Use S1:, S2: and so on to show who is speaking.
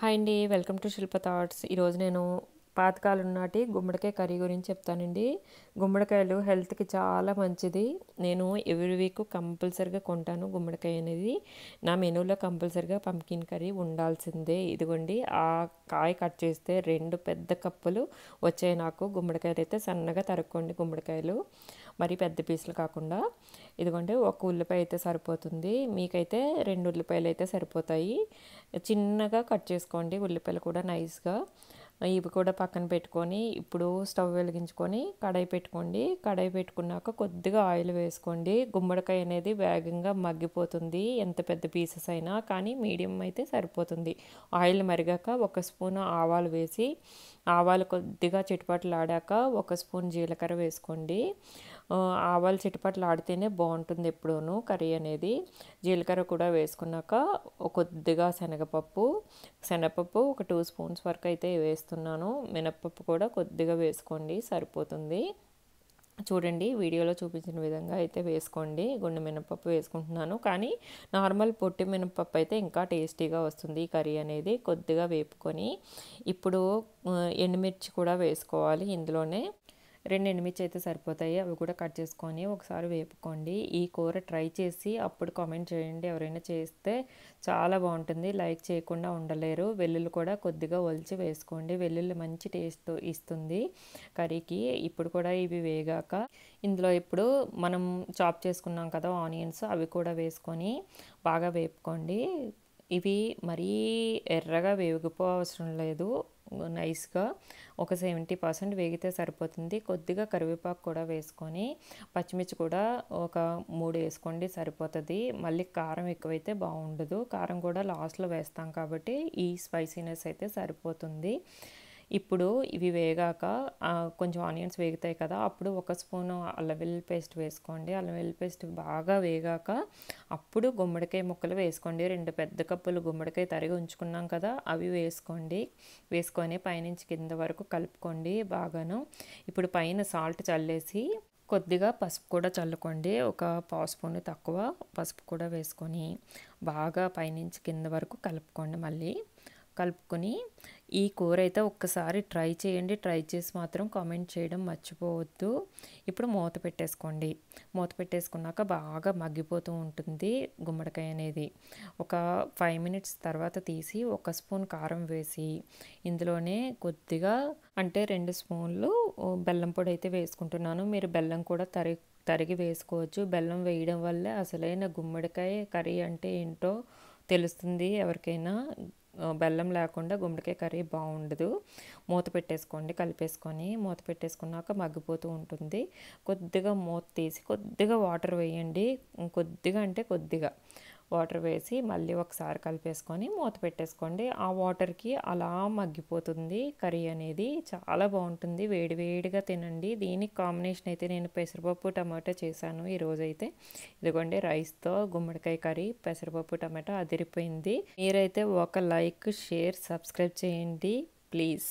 S1: hi అండి welcome to Shilpa thoughts ఈరోజు నేను పాతకాలం నాటి గుమ్మడికాయ కర్రీ గురించి చెప్తానండి గుమ్మడికాయలు హెల్త్కి చాలా మంచిది నేను ఎవ్రీ వీక్ కంపల్సరిగా కొంటాను గుమ్మడికాయ అనేది నా మెనూలో కంపల్సరిగా పంకిన్ కర్రీ ఉండాల్సిందే ఇదిగోండి ఆ కాయ కట్ చేస్తే రెండు పెద్ద కప్పులు వచ్చాయి నాకు గుమ్మడికాయలు అయితే సన్నగా తరుక్కోండి గుమ్మడికాయలు మరి పెద్ద పీసులు కాకుండా ఇదిగోండి ఒక ఉల్లిపాయ అయితే సరిపోతుంది మీకైతే రెండు ఉల్లిపాయలు అయితే సరిపోతాయి చిన్నగా కట్ చేసుకోండి ఉల్లిపాయలు కూడా నైస్గా ఇవి కూడా పక్కన పెట్టుకొని ఇప్పుడు స్టవ్ వెలిగించుకొని కడాయి పెట్టుకోండి కడాయి పెట్టుకున్నాక కొద్దిగా ఆయిల్ వేసుకోండి గుమ్మడికాయ అనేది వేగంగా మగ్గిపోతుంది ఎంత పెద్ద పీసెస్ అయినా కానీ మీడియం అయితే సరిపోతుంది ఆయిల్ మరిగాక ఒక స్పూన్ ఆవాలు వేసి ఆవాలు కొద్దిగా చిటుపట్లు ఆడాక ఒక స్పూన్ జీలకర్ర వేసుకోండి ఆవాలు చిటపట్లు ఆడితేనే బాగుంటుంది ఎప్పుడూను కర్రీ అనేది జీలకర్ర కూడా వేసుకున్నాక కొద్దిగా శనగపప్పు శనగపప్పు ఒక టూ స్పూన్స్ వరకు అయితే వేస్తున్నాను మినప్పప్పు కూడా కొద్దిగా వేసుకోండి సరిపోతుంది చూడండి వీడియోలో చూపించిన విధంగా అయితే వేసుకోండి గుండె మినపప్పు వేసుకుంటున్నాను కానీ నార్మల్ పొట్టి మినపప్పు అయితే ఇంకా టేస్టీగా వస్తుంది ఈ కర్రీ అనేది కొద్దిగా వేపుకొని ఇప్పుడు ఎండుమిర్చి కూడా వేసుకోవాలి ఇందులోనే రెండు ఎండుమిర్చి అయితే సరిపోతాయి అవి కూడా కట్ చేసుకొని ఒకసారి వేపుకోండి ఈ కూర ట్రై చేసి అప్పుడు కామెంట్ చేయండి ఎవరైనా చేస్తే చాలా బాగుంటుంది లైక్ చేయకుండా ఉండలేరు వెల్లుల్లి కూడా కొద్దిగా ఒలిచి వేసుకోండి వెల్లుల్లి మంచి టేస్ట్ ఇస్తుంది కర్రీకి ఇప్పుడు కూడా ఇవి వేగాక ఇందులో ఇప్పుడు మనం చాప్ చేసుకున్నాం కదా ఆనియన్స్ అవి కూడా వేసుకొని బాగా వేపుకోండి ఇవి మరీ ఎర్రగా వేగిపో అవసరం లేదు నైస్గా ఒక సెవెంటీ పర్సెంట్ వేగితే సరిపోతుంది కొద్దిగా కరివేపాకు కూడా వేసుకొని పచ్చిమిర్చి కూడా ఒక మూడు వేసుకోండి సరిపోతుంది మళ్ళీ కారం ఎక్కువైతే బాగుండదు కారం కూడా లాస్ట్లో వేస్తాం కాబట్టి ఈ స్పైసీనెస్ అయితే సరిపోతుంది ఇప్పుడు ఇవి వేగాక కొంచెం ఆనియన్స్ వేగుతాయి కదా అప్పుడు ఒక స్పూన్ అల్లం వెల్లుల్లి పేస్ట్ వేసుకోండి అల్లం వెల్లుల్లి పేస్ట్ బాగా వేగాక అప్పుడు గుమ్మడికాయ ముక్కలు వేసుకోండి రెండు పెద్ద కప్పులు గుమ్మడికాయ తరిగి ఉంచుకున్నాం కదా అవి వేసుకోండి వేసుకొని పైనుంచి కింద వరకు కలుపుకోండి బాగాను ఇప్పుడు పైన సాల్ట్ చల్లేసి కొద్దిగా పసుపు కూడా చల్లుకోండి ఒక పావు స్పూన్ తక్కువ పసుపు కూడా వేసుకొని బాగా పైనుంచి కింద వరకు కలుపుకోండి మళ్ళీ కలుపుకొని ఈ కూర అయితే ఒక్కసారి ట్రై చేయండి ట్రై చేసి మాత్రం కామెంట్ చేయడం మర్చిపోవద్దు ఇప్పుడు మూత పెట్టేసుకోండి మూత పెట్టేసుకున్నాక బాగా మగ్గిపోతూ ఉంటుంది గుమ్మడికాయ అనేది ఒక ఫైవ్ మినిట్స్ తర్వాత తీసి ఒక స్పూన్ కారం వేసి ఇందులోనే కొద్దిగా అంటే రెండు స్పూన్లు బెల్లం పొడి అయితే వేసుకుంటున్నాను మీరు బెల్లం కూడా తరి తరిగి వేసుకోవచ్చు బెల్లం వేయడం వల్లే అసలైన గుమ్మడికాయ కర్రీ అంటే ఏంటో తెలుస్తుంది ఎవరికైనా బెల్లం లేకుండా గుమ్మడికాయ కర్రీ బాగుండదు మూత పెట్టేసుకోండి కలిపేసుకొని మూత పెట్టేసుకున్నాక మగ్గిపోతూ ఉంటుంది కొద్దిగా మూత తీసి కొద్దిగా వాటర్ వేయండి కొద్దిగా అంటే కొద్దిగా వాటర్ వేసి మళ్ళీ ఒకసారి కలిపేసుకొని మూత పెట్టేసుకోండి ఆ వాటర్కి అలా మగ్గిపోతుంది కర్రీ అనేది చాలా బాగుంటుంది వేడివేడిగా తినండి దీనికి కాంబినేషన్ అయితే నేను పెసరపప్పు టమాటా చేశాను ఈరోజైతే ఇదిగోండి రైస్తో గుమ్మడికాయ కర్రీ పెసరపప్పు టమాటా అదిరిపోయింది మీరైతే ఒక లైక్ షేర్ సబ్స్క్రైబ్ చేయండి ప్లీజ్